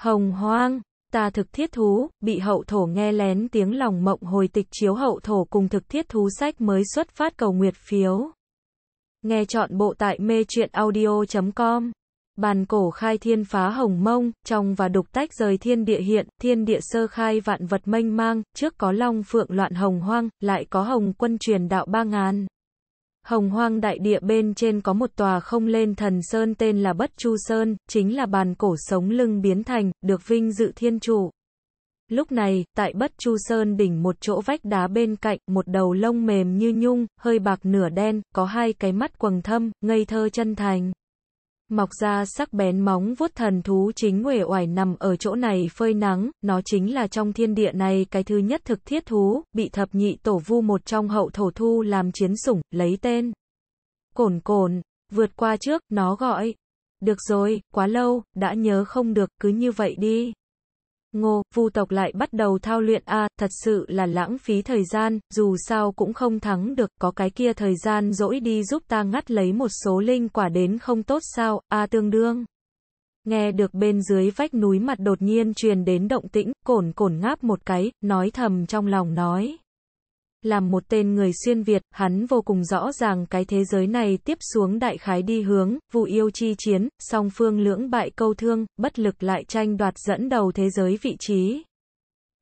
Hồng hoang, ta thực thiết thú, bị hậu thổ nghe lén tiếng lòng mộng hồi tịch chiếu hậu thổ cùng thực thiết thú sách mới xuất phát cầu nguyệt phiếu. Nghe chọn bộ tại mê truyện audio.com. Bàn cổ khai thiên phá hồng mông, trong và đục tách rời thiên địa hiện, thiên địa sơ khai vạn vật mênh mang, trước có long phượng loạn hồng hoang, lại có hồng quân truyền đạo ba ngàn. Hồng hoang đại địa bên trên có một tòa không lên thần sơn tên là Bất Chu Sơn, chính là bàn cổ sống lưng biến thành, được vinh dự thiên chủ. Lúc này, tại Bất Chu Sơn đỉnh một chỗ vách đá bên cạnh, một đầu lông mềm như nhung, hơi bạc nửa đen, có hai cái mắt quầng thâm, ngây thơ chân thành mọc ra sắc bén móng vuốt thần thú chính uể oải nằm ở chỗ này phơi nắng, nó chính là trong thiên địa này cái thứ nhất thực thiết thú, bị thập nhị tổ vu một trong hậu thổ thu làm chiến sủng, lấy tên. cồn cồn, vượt qua trước, nó gọi. Được rồi, quá lâu, đã nhớ không được, cứ như vậy đi. Ngô, Vu tộc lại bắt đầu thao luyện a, à, thật sự là lãng phí thời gian, dù sao cũng không thắng được, có cái kia thời gian dỗi đi giúp ta ngắt lấy một số linh quả đến không tốt sao, a à, tương đương. Nghe được bên dưới vách núi mặt đột nhiên truyền đến động tĩnh, cổn cổn ngáp một cái, nói thầm trong lòng nói. Làm một tên người xuyên Việt, hắn vô cùng rõ ràng cái thế giới này tiếp xuống đại khái đi hướng, vụ yêu chi chiến, song phương lưỡng bại câu thương, bất lực lại tranh đoạt dẫn đầu thế giới vị trí.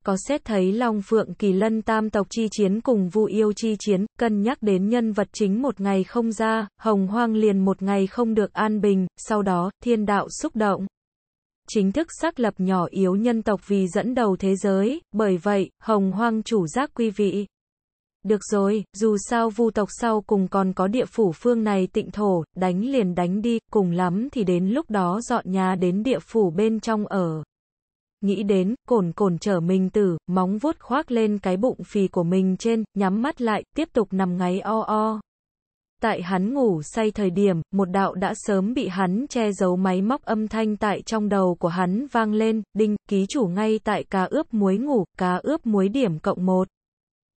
Có xét thấy Long Phượng Kỳ Lân tam tộc chi chiến cùng vụ yêu chi chiến, cân nhắc đến nhân vật chính một ngày không ra, hồng hoang liền một ngày không được an bình, sau đó, thiên đạo xúc động chính thức xác lập nhỏ yếu nhân tộc vì dẫn đầu thế giới, bởi vậy, hồng hoang chủ giác quý vị. Được rồi, dù sao vu tộc sau cùng còn có địa phủ phương này tịnh thổ, đánh liền đánh đi, cùng lắm thì đến lúc đó dọn nhà đến địa phủ bên trong ở. Nghĩ đến, cồn cồn trở mình tử, móng vuốt khoác lên cái bụng phì của mình trên, nhắm mắt lại, tiếp tục nằm ngáy o o. Tại hắn ngủ say thời điểm, một đạo đã sớm bị hắn che giấu máy móc âm thanh tại trong đầu của hắn vang lên, đinh, ký chủ ngay tại cá ướp muối ngủ, cá ướp muối điểm cộng một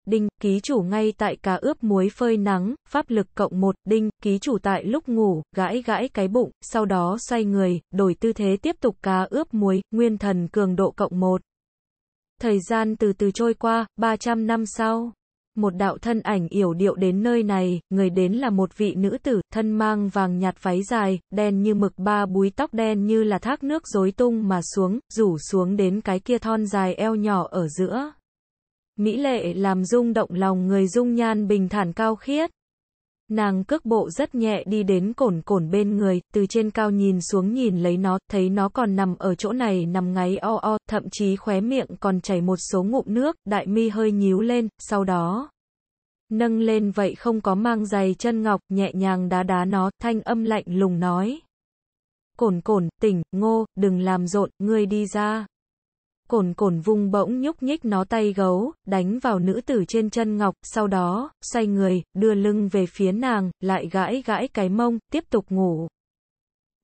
đinh, ký chủ ngay tại cá ướp muối phơi nắng, pháp lực cộng 1, đinh, ký chủ tại lúc ngủ, gãi gãi cái bụng, sau đó xoay người, đổi tư thế tiếp tục cá ướp muối, nguyên thần cường độ cộng 1. Thời gian từ từ trôi qua, 300 năm sau một đạo thân ảnh yểu điệu đến nơi này, người đến là một vị nữ tử, thân mang vàng nhạt váy dài, đen như mực ba búi tóc đen như là thác nước rối tung mà xuống, rủ xuống đến cái kia thon dài eo nhỏ ở giữa mỹ lệ làm rung động lòng người dung nhan bình thản cao khiết. Nàng cước bộ rất nhẹ đi đến cổn cổn bên người, từ trên cao nhìn xuống nhìn lấy nó, thấy nó còn nằm ở chỗ này nằm ngáy o o, thậm chí khóe miệng còn chảy một số ngụm nước, đại mi hơi nhíu lên, sau đó nâng lên vậy không có mang giày chân ngọc, nhẹ nhàng đá đá nó, thanh âm lạnh lùng nói. Cổn cổn, tỉnh, ngô, đừng làm rộn, ngươi đi ra cồn cồn vung bỗng nhúc nhích nó tay gấu, đánh vào nữ tử trên chân ngọc, sau đó, xoay người, đưa lưng về phía nàng, lại gãi gãi cái mông, tiếp tục ngủ.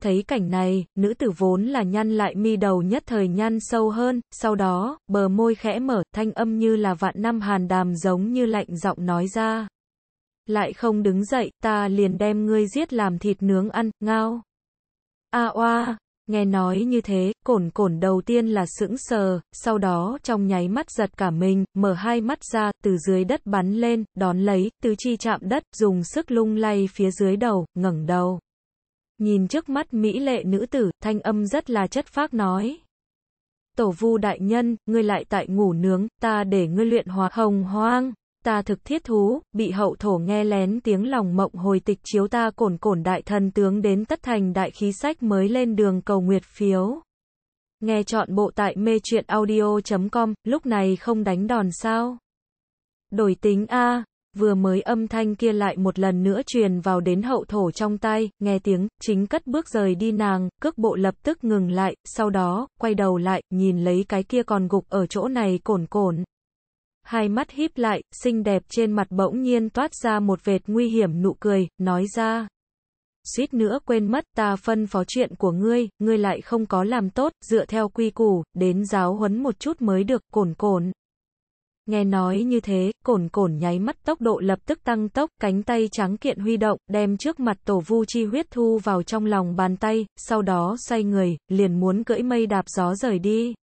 Thấy cảnh này, nữ tử vốn là nhăn lại mi đầu nhất thời nhăn sâu hơn, sau đó, bờ môi khẽ mở, thanh âm như là vạn năm hàn đàm giống như lạnh giọng nói ra. Lại không đứng dậy, ta liền đem ngươi giết làm thịt nướng ăn, ngao. A oa, Nghe nói như thế, cổn cổn đầu tiên là sững sờ, sau đó trong nháy mắt giật cả mình, mở hai mắt ra, từ dưới đất bắn lên, đón lấy, tứ chi chạm đất, dùng sức lung lay phía dưới đầu, ngẩng đầu. Nhìn trước mắt mỹ lệ nữ tử, thanh âm rất là chất phác nói. Tổ vu đại nhân, ngươi lại tại ngủ nướng, ta để ngươi luyện hòa hồng hoang ta thực thiết thú, bị hậu thổ nghe lén tiếng lòng mộng hồi tịch chiếu ta cổn cổn đại thần tướng đến tất thành đại khí sách mới lên đường cầu nguyệt phiếu. Nghe chọn bộ tại mê truyện audio.com, lúc này không đánh đòn sao? Đổi tính A, vừa mới âm thanh kia lại một lần nữa truyền vào đến hậu thổ trong tay, nghe tiếng, chính cất bước rời đi nàng, cước bộ lập tức ngừng lại, sau đó, quay đầu lại, nhìn lấy cái kia còn gục ở chỗ này cổn cổn, hai mắt híp lại, xinh đẹp trên mặt bỗng nhiên toát ra một vệt nguy hiểm nụ cười, nói ra. Suýt nữa quên mất ta phân phó chuyện của ngươi, ngươi lại không có làm tốt, dựa theo quy củ, đến giáo huấn một chút mới được, cồn cồn. Nghe nói như thế, cồn cồn nháy mắt tốc độ lập tức tăng tốc, cánh tay trắng kiện huy động, đem trước mặt tổ vu chi huyết thu vào trong lòng bàn tay, sau đó xoay người, liền muốn cưỡi mây đạp gió rời đi.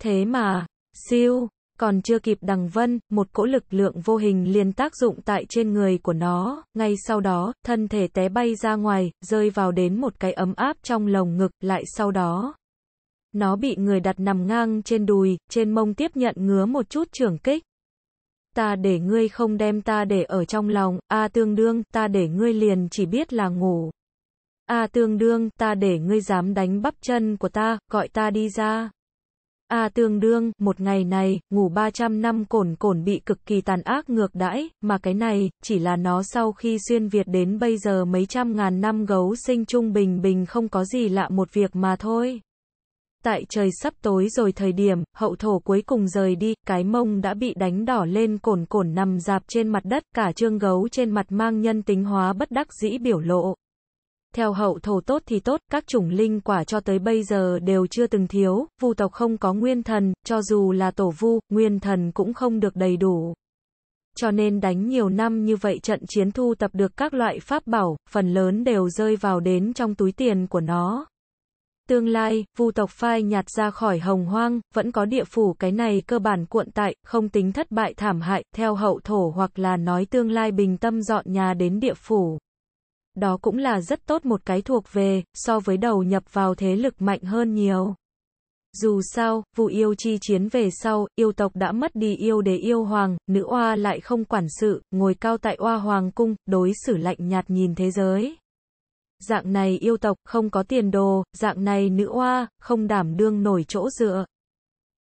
Thế mà, siêu, còn chưa kịp đằng vân, một cỗ lực lượng vô hình liền tác dụng tại trên người của nó, ngay sau đó, thân thể té bay ra ngoài, rơi vào đến một cái ấm áp trong lồng ngực, lại sau đó. Nó bị người đặt nằm ngang trên đùi, trên mông tiếp nhận ngứa một chút trường kích. Ta để ngươi không đem ta để ở trong lòng, a tương đương, ta để ngươi liền chỉ biết là ngủ. A tương đương, ta để ngươi dám đánh bắp chân của ta, gọi ta đi ra. À tương đương, một ngày này, ngủ 300 năm cổn cổn bị cực kỳ tàn ác ngược đãi, mà cái này, chỉ là nó sau khi xuyên Việt đến bây giờ mấy trăm ngàn năm gấu sinh trung bình bình không có gì lạ một việc mà thôi. Tại trời sắp tối rồi thời điểm, hậu thổ cuối cùng rời đi, cái mông đã bị đánh đỏ lên cổn cổn nằm dạp trên mặt đất, cả trương gấu trên mặt mang nhân tính hóa bất đắc dĩ biểu lộ theo hậu thổ tốt thì tốt, các chủng linh quả cho tới bây giờ đều chưa từng thiếu, vu tộc không có nguyên thần, cho dù là tổ vu, nguyên thần cũng không được đầy đủ. Cho nên đánh nhiều năm như vậy trận chiến thu tập được các loại pháp bảo, phần lớn đều rơi vào đến trong túi tiền của nó. Tương lai, vu tộc phai nhạt ra khỏi hồng hoang, vẫn có địa phủ cái này cơ bản cuộn tại, không tính thất bại thảm hại, theo hậu thổ hoặc là nói tương lai bình tâm dọn nhà đến địa phủ đó cũng là rất tốt một cái thuộc về, so với đầu nhập vào thế lực mạnh hơn nhiều. Dù sao, vụ yêu chi chiến về sau, yêu tộc đã mất đi yêu đế yêu hoàng, nữ oa lại không quản sự, ngồi cao tại oa hoàng cung, đối xử lạnh nhạt nhìn thế giới. Dạng này yêu tộc không có tiền đồ, dạng này nữ oa, không đảm đương nổi chỗ dựa.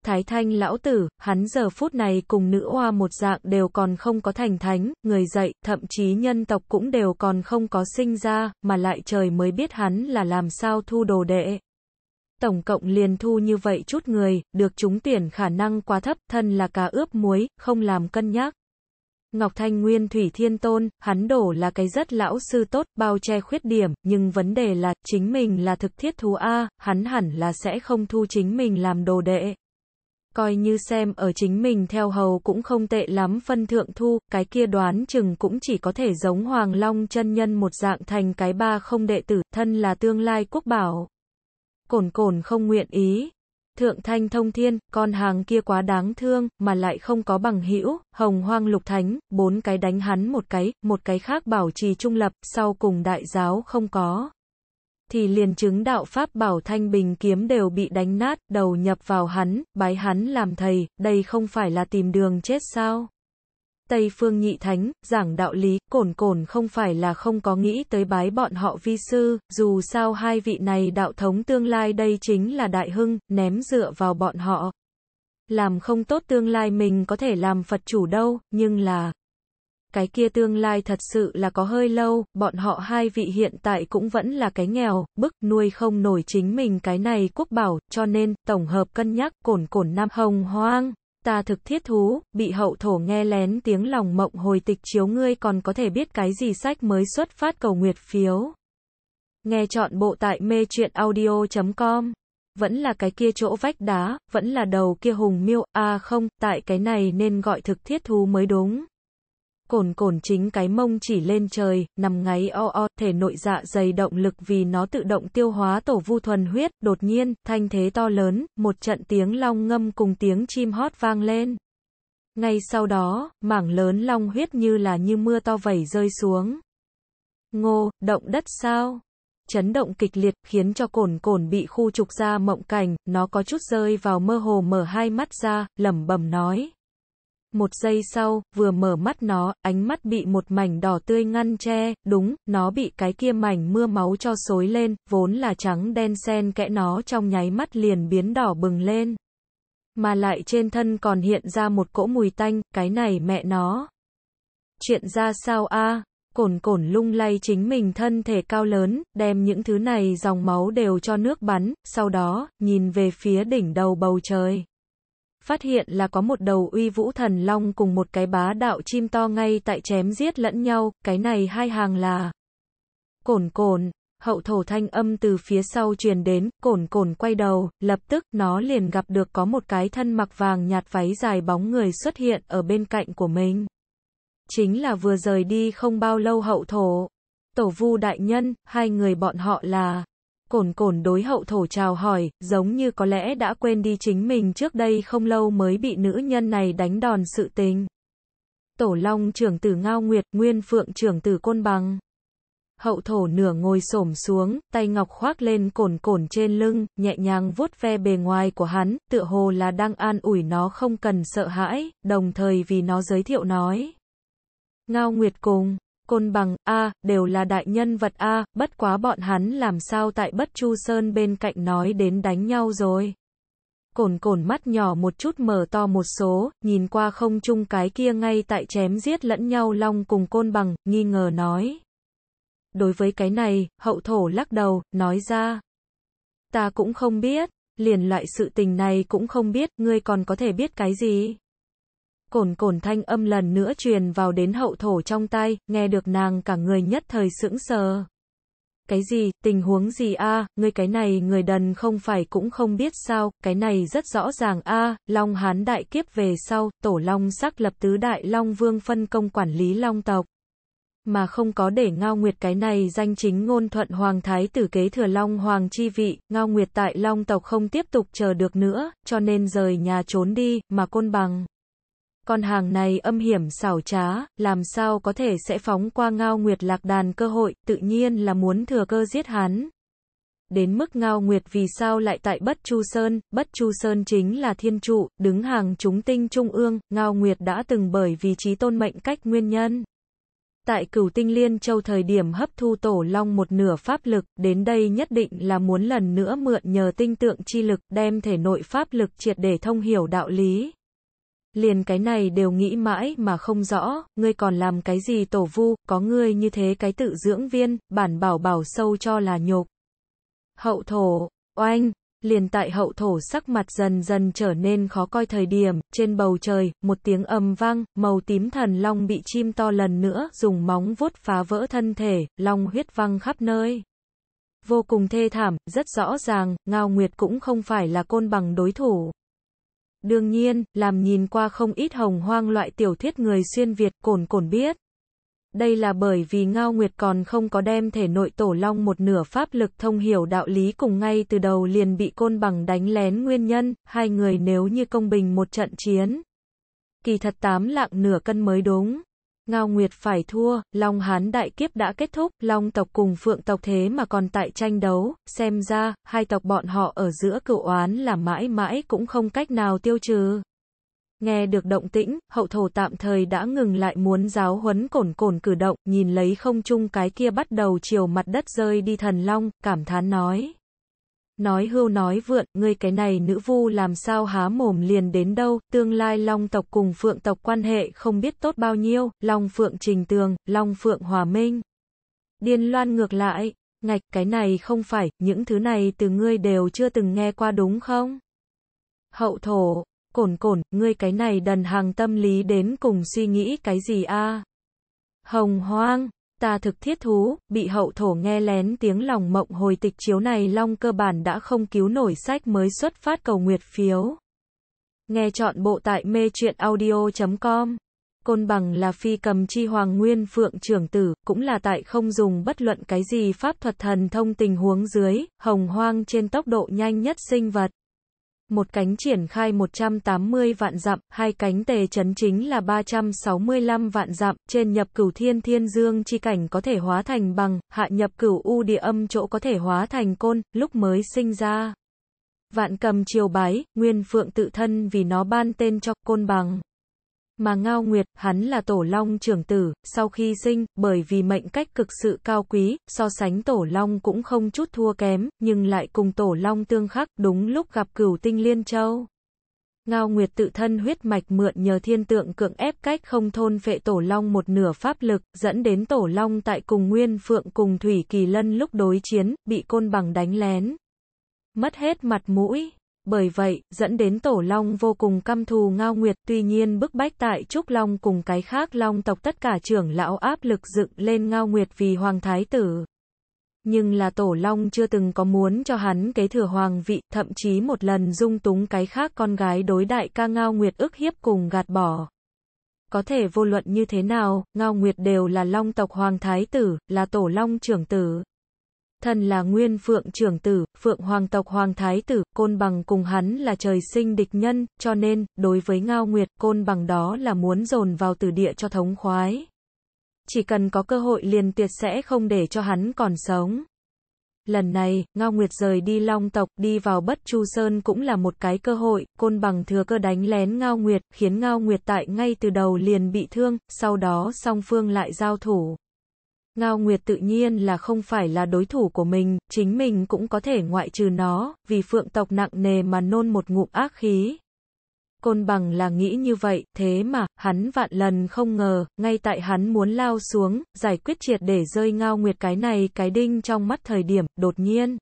Thái Thanh lão tử, hắn giờ phút này cùng nữ hoa một dạng đều còn không có thành thánh, người dạy, thậm chí nhân tộc cũng đều còn không có sinh ra, mà lại trời mới biết hắn là làm sao thu đồ đệ. Tổng cộng liền thu như vậy chút người, được chúng tuyển khả năng quá thấp, thân là cá ướp muối, không làm cân nhắc. Ngọc Thanh Nguyên Thủy Thiên Tôn, hắn đổ là cái rất lão sư tốt, bao che khuyết điểm, nhưng vấn đề là, chính mình là thực thiết thú A, hắn hẳn là sẽ không thu chính mình làm đồ đệ coi như xem ở chính mình theo hầu cũng không tệ lắm phân thượng thu, cái kia đoán chừng cũng chỉ có thể giống Hoàng Long chân nhân một dạng thành cái ba không đệ tử, thân là tương lai quốc bảo. Cổn cổn không nguyện ý. Thượng thanh thông thiên, con hàng kia quá đáng thương, mà lại không có bằng hữu hồng hoang lục thánh, bốn cái đánh hắn một cái, một cái khác bảo trì trung lập, sau cùng đại giáo không có thì liền chứng đạo Pháp bảo thanh bình kiếm đều bị đánh nát, đầu nhập vào hắn, bái hắn làm thầy, đây không phải là tìm đường chết sao? Tây Phương Nhị Thánh, giảng đạo lý, cổn cổn không phải là không có nghĩ tới bái bọn họ vi sư, dù sao hai vị này đạo thống tương lai đây chính là đại hưng, ném dựa vào bọn họ. Làm không tốt tương lai mình có thể làm Phật chủ đâu, nhưng là cái kia tương lai thật sự là có hơi lâu, bọn họ hai vị hiện tại cũng vẫn là cái nghèo, bức nuôi không nổi chính mình cái này quốc bảo, cho nên, tổng hợp cân nhắc, cổn cổn nam hồng hoang. Ta thực thiết thú, bị hậu thổ nghe lén tiếng lòng mộng hồi tịch chiếu ngươi còn có thể biết cái gì sách mới xuất phát cầu nguyệt phiếu. Nghe chọn bộ tại mê chuyện audio.com vẫn là cái kia chỗ vách đá, vẫn là đầu kia hùng miêu, a à không, tại cái này nên gọi thực thiết thú mới đúng cồn cồn chính cái mông chỉ lên trời, nằm ngáy o o, thể nội dạ dày động lực vì nó tự động tiêu hóa tổ vu thuần huyết, đột nhiên, thanh thế to lớn, một trận tiếng long ngâm cùng tiếng chim hót vang lên. Ngay sau đó, mảng lớn long huyết như là như mưa to vẩy rơi xuống. Ngô, động đất sao? Chấn động kịch liệt, khiến cho cồn cồn bị khu trục ra mộng cảnh, nó có chút rơi vào mơ hồ mở hai mắt ra, lẩm bẩm nói một giây sau, vừa mở mắt nó, ánh mắt bị một mảnh đỏ tươi ngăn che, đúng, nó bị cái kia mảnh mưa máu cho xối lên, vốn là trắng đen sen kẽ nó trong nháy mắt liền biến đỏ bừng lên. Mà lại trên thân còn hiện ra một cỗ mùi tanh, cái này mẹ nó. Chuyện ra sao a à? Cổn cổn lung lay chính mình thân thể cao lớn, đem những thứ này dòng máu đều cho nước bắn, sau đó, nhìn về phía đỉnh đầu bầu trời phát hiện là có một đầu uy vũ thần long cùng một cái bá đạo chim to ngay tại chém giết lẫn nhau, cái này hai hàng là cồn cồn, hậu thổ thanh âm từ phía sau truyền đến, cồn cồn quay đầu, lập tức nó liền gặp được có một cái thân mặc vàng nhạt váy dài bóng người xuất hiện ở bên cạnh của mình. Chính là vừa rời đi không bao lâu hậu thổ. Tổ vu đại nhân, hai người bọn họ là Cổn cổn đối hậu thổ chào hỏi, giống như có lẽ đã quên đi chính mình trước đây không lâu mới bị nữ nhân này đánh đòn sự tình. Tổ Long trưởng tử Ngao Nguyệt, Nguyên Phượng trưởng tử Côn Bằng. Hậu thổ nửa ngồi xổm xuống, tay ngọc khoác lên cồn cồn trên lưng, nhẹ nhàng vuốt ve bề ngoài của hắn, tựa hồ là đang an ủi nó không cần sợ hãi, đồng thời vì nó giới thiệu nói. Ngao Nguyệt cùng Côn Bằng, A, đều là đại nhân vật A, bất quá bọn hắn làm sao tại Bất Chu Sơn bên cạnh nói đến đánh nhau rồi. Cổn cổn mắt nhỏ một chút mở to một số, nhìn qua không chung cái kia ngay tại chém giết lẫn nhau long cùng côn bằng, nghi ngờ nói. Đối với cái này, hậu thổ lắc đầu, nói ra. Ta cũng không biết, liền loại sự tình này cũng không biết, ngươi còn có thể biết cái gì cồn cồn thanh âm lần nữa truyền vào đến hậu thổ trong tay, nghe được nàng cả người nhất thời sững sờ. Cái gì, tình huống gì a à, người cái này người đần không phải cũng không biết sao, cái này rất rõ ràng a Long Hán đại kiếp về sau, Tổ Long xác lập tứ đại Long Vương phân công quản lý Long tộc mà không có để Ngao Nguyệt cái này danh chính ngôn thuận hoàng thái tử kế thừa Long hoàng chi vị, Ngao Nguyệt tại Long tộc không tiếp tục chờ được nữa, cho nên rời nhà trốn đi, mà côn bằng con hàng này âm hiểm xảo trá, làm sao có thể sẽ phóng qua ngao nguyệt lạc đàn cơ hội, tự nhiên là muốn thừa cơ giết hắn. Đến mức ngao nguyệt vì sao lại tại Bất Chu Sơn, Bất Chu Sơn chính là thiên trụ, đứng hàng chúng tinh trung ương, ngao nguyệt đã từng bởi vì trí tôn mệnh cách nguyên nhân. Tại cửu tinh liên châu thời điểm hấp thu tổ long một nửa pháp lực, đến đây nhất định là muốn lần nữa mượn nhờ tinh tượng chi lực đem thể nội pháp lực triệt để thông hiểu đạo lý liền cái này đều nghĩ mãi mà không rõ, ngươi còn làm cái gì tổ vu, có ngươi như thế cái tự dưỡng viên, bản bảo bảo sâu cho là nhục. Hậu thổ, oanh, liền tại hậu thổ sắc mặt dần dần trở nên khó coi thời điểm, trên bầu trời, một tiếng âm vang, màu tím thần long bị chim to lần nữa, dùng móng vuốt phá vỡ thân thể, long huyết văng khắp nơi vô cùng thê thảm, rất rõ ràng, Ngao Nguyệt cũng không phải là côn bằng đối thủ. Đương nhiên, làm nhìn qua không ít hồng hoang loại tiểu thuyết người xuyên Việt, cồn cồn biết. Đây là bởi vì Ngao Nguyệt còn không có đem thể nội tổ long một nửa pháp lực thông hiểu đạo lý cùng ngay từ đầu liền bị côn bằng đánh lén nguyên nhân, hai người nếu như công bình một trận chiến. Kỳ thật tám lạng nửa cân mới đúng. Ngao Nguyệt phải thua, Long Hán đại kiếp đã kết thúc, Long tộc cùng Phượng tộc thế mà còn tại tranh đấu, xem ra, hai tộc bọn họ ở giữa cựu oán là mãi mãi cũng không cách nào tiêu trừ. Nghe được động tĩnh, hậu thổ tạm thời đã ngừng lại muốn giáo huấn cổn cổn cử động, nhìn lấy không chung cái kia bắt đầu chiều mặt đất rơi đi thần long, cảm thán nói. Nói hưu nói vượn, ngươi cái này nữ vu làm sao há mồm liền đến đâu, tương lai long tộc cùng phượng tộc quan hệ không biết tốt bao nhiêu, long phượng trình tường, long phượng hòa minh. Điên loan ngược lại, ngạch cái này không phải, những thứ này từ ngươi đều chưa từng nghe qua đúng không? Hậu thổ, cổn cổn, ngươi cái này đần hàng tâm lý đến cùng suy nghĩ cái gì a Hồng hoang, Ta thực thiết thú, bị hậu thổ nghe lén tiếng lòng mộng hồi tịch chiếu này long cơ bản đã không cứu nổi sách mới xuất phát cầu nguyệt phiếu. Nghe chọn bộ tại mê truyện audio.com. Côn bằng là phi cầm chi hoàng nguyên phượng trưởng tử, cũng là tại không dùng bất luận cái gì pháp thuật thần thông tình huống dưới, hồng hoang trên tốc độ nhanh nhất sinh vật một cánh triển khai 180 vạn dặm, hai cánh tề chấn chính là 365 vạn dặm, trên nhập cửu thiên thiên dương chi cảnh có thể hóa thành bằng, hạ nhập cửu u địa âm chỗ có thể hóa thành côn, lúc mới sinh ra. Vạn cầm triều bái, nguyên phượng tự thân vì nó ban tên cho côn bằng. Mà Ngao Nguyệt, hắn là tổ long trưởng tử, sau khi sinh, bởi vì mệnh cách cực sự cao quý, so sánh tổ long cũng không chút thua kém, nhưng lại cùng tổ long tương khắc, đúng lúc gặp cửu tinh liên châu. Ngao Nguyệt tự thân huyết mạch mượn nhờ thiên tượng cưỡng ép cách không thôn phệ tổ long một nửa pháp lực, dẫn đến tổ long tại cùng Nguyên Phượng cùng Thủy Kỳ Lân lúc đối chiến, bị côn bằng đánh lén. Mất hết mặt mũi. Bởi vậy, dẫn đến Tổ Long vô cùng căm thù Ngao Nguyệt, tuy nhiên bức bách tại Trúc Long cùng cái khác Long tộc tất cả trưởng lão áp lực dựng lên Ngao Nguyệt vì Hoàng Thái Tử. Nhưng là Tổ Long chưa từng có muốn cho hắn kế thừa hoàng vị, thậm chí một lần dung túng cái khác con gái đối đại ca Ngao Nguyệt ức hiếp cùng gạt bỏ. Có thể vô luận như thế nào, Ngao Nguyệt đều là Long tộc Hoàng Thái Tử, là Tổ Long trưởng tử. Thần là nguyên phượng trưởng tử, phượng hoàng tộc hoàng thái tử, côn bằng cùng hắn là trời sinh địch nhân, cho nên, đối với ngao nguyệt, côn bằng đó là muốn dồn vào tử địa cho thống khoái. Chỉ cần có cơ hội liền tuyệt sẽ không để cho hắn còn sống. Lần này, Ngao Nguyệt rời đi Long tộc, đi vào Bất Chu Sơn cũng là một cái cơ hội, côn bằng thừa cơ đánh lén Ngao Nguyệt, khiến Ngao Nguyệt tại ngay từ đầu liền bị thương, sau đó song phương lại giao thủ. Ngao Nguyệt tự nhiên là không phải là đối thủ của mình, chính mình cũng có thể ngoại trừ nó, vì phượng tộc nặng nề mà nôn một ngụm ác khí. Côn bằng là nghĩ như vậy, thế mà, hắn vạn lần không ngờ, ngay tại hắn muốn lao xuống, giải quyết triệt để rơi ngao nguyệt cái này cái đinh trong mắt thời điểm, đột nhiên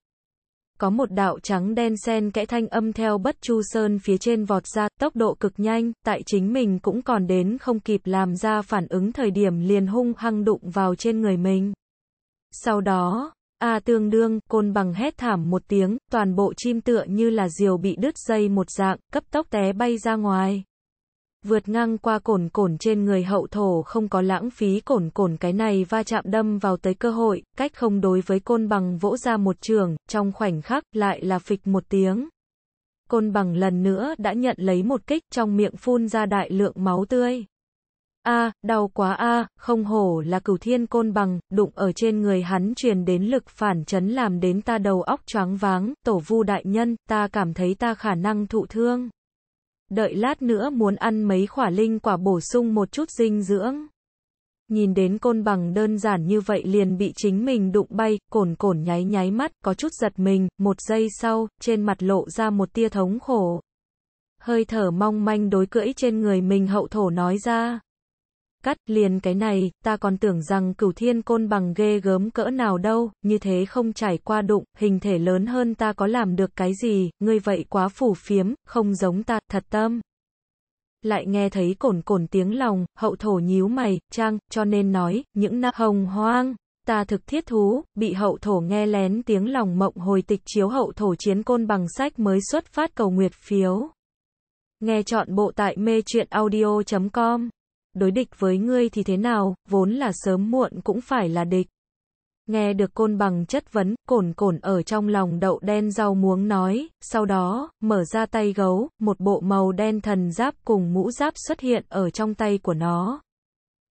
có một đạo trắng đen sen kẽ thanh âm theo bất chu sơn phía trên vọt ra, tốc độ cực nhanh, tại chính mình cũng còn đến không kịp làm ra phản ứng thời điểm liền hung hăng đụng vào trên người mình. Sau đó, A tương đương, côn bằng hét thảm một tiếng, toàn bộ chim tựa như là diều bị đứt dây một dạng, cấp tốc té bay ra ngoài vượt ngang qua cồn cồn trên người hậu thổ không có lãng phí cồn cồn cái này va chạm đâm vào tới cơ hội, cách không đối với côn bằng vỗ ra một trường, trong khoảnh khắc lại là phịch một tiếng. Côn bằng lần nữa đã nhận lấy một kích trong miệng phun ra đại lượng máu tươi. A, đau quá a, không hổ là cửu thiên côn bằng, đụng ở trên người hắn truyền đến lực phản chấn làm đến ta đầu óc choáng váng, tổ vu đại nhân, ta cảm thấy ta khả năng thụ thương đợi lát nữa muốn ăn mấy khỏa linh quả bổ sung một chút dinh dưỡng. Nhìn đến côn bằng đơn giản như vậy liền bị chính mình đụng bay, cồn cồn nháy nháy mắt, có chút giật mình, một giây sau, trên mặt lộ ra một tia thống khổ. Hơi thở mong manh đối cưỡi trên người mình hậu thổ nói ra cắt, liền cái này, ta còn tưởng rằng cửu thiên côn bằng ghê gớm cỡ nào đâu, như thế không trải qua đụng, hình thể lớn hơn ta có làm được cái gì, ngươi vậy quá phủ phiếm, không giống ta, thật tâm. Lại nghe thấy cổn cổn tiếng lòng, hậu thổ nhíu mày, trang, cho nên nói, những năm hồng hoang, Ta thực thiết thú, bị hậu thổ nghe lén tiếng lòng mộng hồi tịch chiếu hậu thổ chiến côn bằng sách mới xuất phát cầu nguyệt phiếu. Nghe chọn bộ tại mê truyện audio.com đối địch với ngươi thì thế nào, vốn là sớm muộn cũng phải là địch. Nghe được côn bằng chất vấn, cồn cồn ở trong lòng đậu đen rau muống nói, sau đó, mở ra tay gấu, một bộ màu đen thần giáp cùng mũ giáp xuất hiện ở trong tay của nó.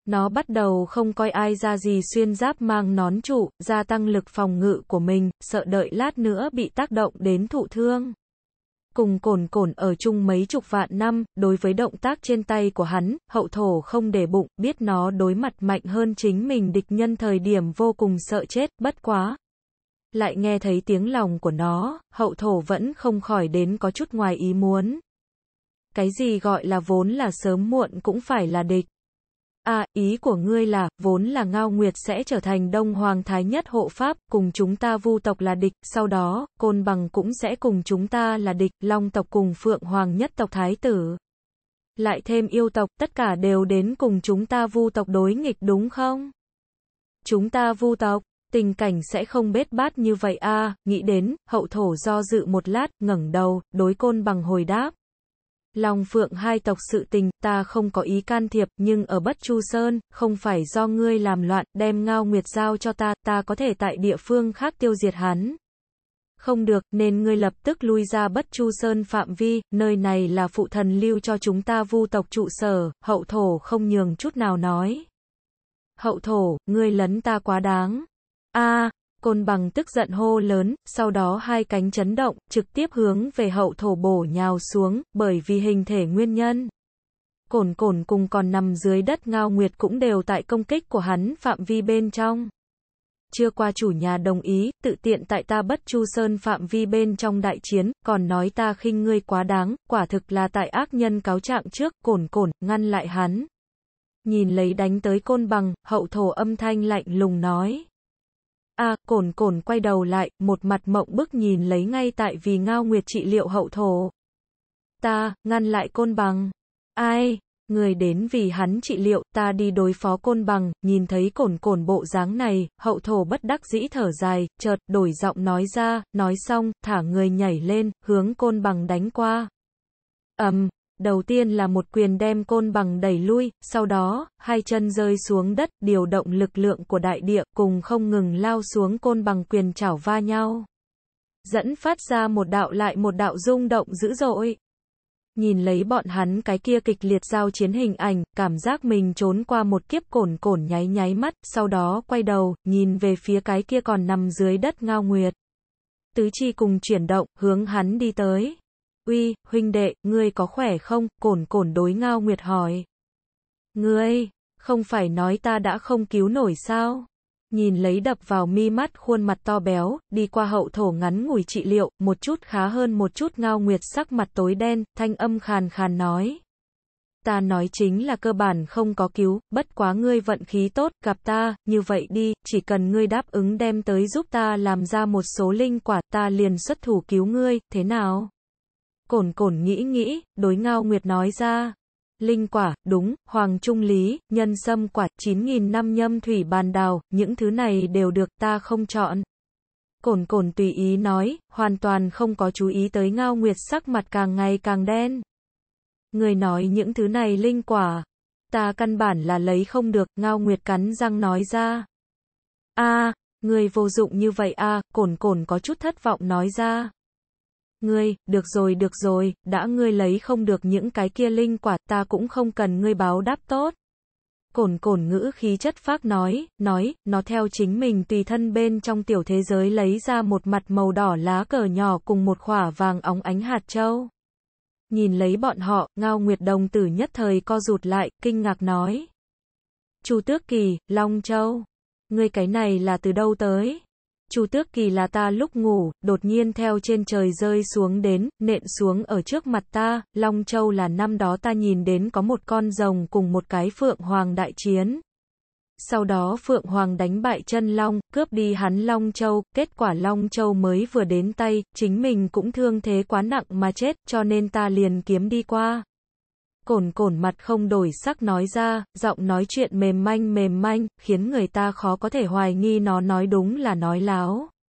Nó bắt đầu không coi ai ra gì xuyên giáp mang nón trụ, gia tăng lực phòng ngự của mình, sợ đợi lát nữa bị tác động đến thụ thương cùng cồn cồn ở chung mấy chục vạn năm, đối với động tác trên tay của hắn, hậu thổ không để bụng, biết nó đối mặt mạnh hơn chính mình địch nhân thời điểm vô cùng sợ chết, bất quá. Lại nghe thấy tiếng lòng của nó, hậu thổ vẫn không khỏi đến có chút ngoài ý muốn. Cái gì gọi là vốn là sớm muộn cũng phải là địch. À, ý của ngươi là, vốn là Ngao Nguyệt sẽ trở thành Đông Hoàng Thái nhất hộ Pháp, cùng chúng ta vu tộc là địch, sau đó, Côn Bằng cũng sẽ cùng chúng ta là địch, Long tộc cùng Phượng Hoàng nhất tộc Thái tử. Lại thêm yêu tộc, tất cả đều đến cùng chúng ta vu tộc đối nghịch đúng không? Chúng ta vu tộc, tình cảnh sẽ không bết bát như vậy a à, nghĩ đến, hậu thổ do dự một lát, ngẩng đầu, đối Côn Bằng hồi đáp. Long Phượng hai tộc sự tình, ta không có ý can thiệp, nhưng ở Bất Chu Sơn, không phải do ngươi làm loạn, đem ngao nguyệt giao cho ta, ta có thể tại địa phương khác tiêu diệt hắn. Không được, nên ngươi lập tức lui ra Bất Chu Sơn phạm vi, nơi này là phụ thần lưu cho chúng ta vu tộc trụ sở, hậu thổ không nhường chút nào nói. Hậu thổ, ngươi lấn ta quá đáng. a Côn bằng tức giận hô lớn, sau đó hai cánh chấn động, trực tiếp hướng về hậu thổ bổ nhào xuống, bởi vì hình thể nguyên nhân. Cổn cổn cùng còn nằm dưới đất ngao nguyệt cũng đều tại công kích của hắn phạm vi bên trong. Chưa qua chủ nhà đồng ý, tự tiện tại ta bất chu sơn phạm vi bên trong đại chiến, còn nói ta khinh ngươi quá đáng, quả thực là tại ác nhân cáo trạng trước, cổn cổn, ngăn lại hắn. Nhìn lấy đánh tới côn bằng, hậu thổ âm thanh lạnh lùng nói a à, cồn cồn quay đầu lại, một mặt mộng bức nhìn lấy ngay tại vì ngao nguyệt trị liệu hậu thổ. Ta, ngăn lại côn bằng. Ai, người đến vì hắn trị liệu, ta đi đối phó côn bằng, nhìn thấy cồn cồn bộ dáng này, hậu thổ bất đắc dĩ thở dài, chợt, đổi giọng nói ra, nói xong, thả người nhảy lên, hướng côn bằng đánh qua. ầm, đầu tiên là một quyền đem côn bằng đẩy lui, sau đó, hai chân rơi xuống đất, điều động lực lượng của đại địa, cùng không ngừng lao xuống côn bằng quyền chảo va nhau. Dẫn phát ra một đạo lại một đạo rung động dữ dội. Nhìn lấy bọn hắn cái kia kịch liệt giao chiến hình ảnh, cảm giác mình trốn qua một kiếp cổn cổn nháy nháy mắt, sau đó quay đầu, nhìn về phía cái kia còn nằm dưới đất ngao nguyệt. Tứ chi cùng chuyển động, hướng hắn đi tới uy, huynh đệ, ngươi có khỏe không? Cổn cổn đối ngao nguyệt hỏi. Ngươi, không phải nói ta đã không cứu nổi sao? Nhìn lấy đập vào mi mắt khuôn mặt to béo, đi qua hậu thổ ngắn ngủi trị liệu, một chút khá hơn một chút ngao nguyệt sắc mặt tối đen, thanh âm khàn khàn nói. Ta nói chính là cơ bản không có cứu, bất quá ngươi vận khí tốt, gặp ta, như vậy đi, chỉ cần ngươi đáp ứng đem tới giúp ta làm ra một số linh quả, ta liền xuất thủ cứu ngươi, thế nào? cổn cổn nghĩ nghĩ, đối ngao nguyệt nói ra. Linh quả, đúng, hoàng trung lý, nhân sâm quả, 9.000 năm nhâm thủy bàn đào, những thứ này đều được ta không chọn. Cổn cổn tùy ý nói, hoàn toàn không có chú ý tới ngao nguyệt sắc mặt càng ngày càng đen. Người nói những thứ này linh quả, ta căn bản là lấy không được, ngao nguyệt cắn răng nói ra. a người vô dụng như vậy a à, cổn cổn có chút thất vọng nói ra. Ngươi, được rồi được rồi, đã ngươi lấy không được những cái kia linh quả, ta cũng không cần ngươi báo đáp tốt. Cổn cổn ngữ khí chất phác nói, nói, nó theo chính mình tùy thân bên trong tiểu thế giới lấy ra một mặt màu đỏ lá cờ nhỏ cùng một khỏa vàng óng ánh hạt châu. Nhìn lấy bọn họ, ngao nguyệt đồng tử nhất thời co rụt lại, kinh ngạc nói. Chu Tước Kỳ, Long Châu. Ngươi cái này là từ đâu tới? Chu Tước Kỳ là ta lúc ngủ, đột nhiên theo trên trời rơi xuống đến, nện xuống ở trước mặt ta, Long Châu là năm đó ta nhìn đến có một con rồng cùng một cái phượng hoàng đại chiến. Sau đó Phượng Hoàng đánh bại chân Long, cướp đi hắn Long Châu, kết quả Long Châu mới vừa đến tay, chính mình cũng thương thế quá nặng mà chết, cho nên ta liền kiếm đi qua cồn cồn mặt không đổi sắc nói ra, giọng nói chuyện mềm manh mềm manh, khiến người ta khó có thể hoài nghi nó nói đúng là nói láo.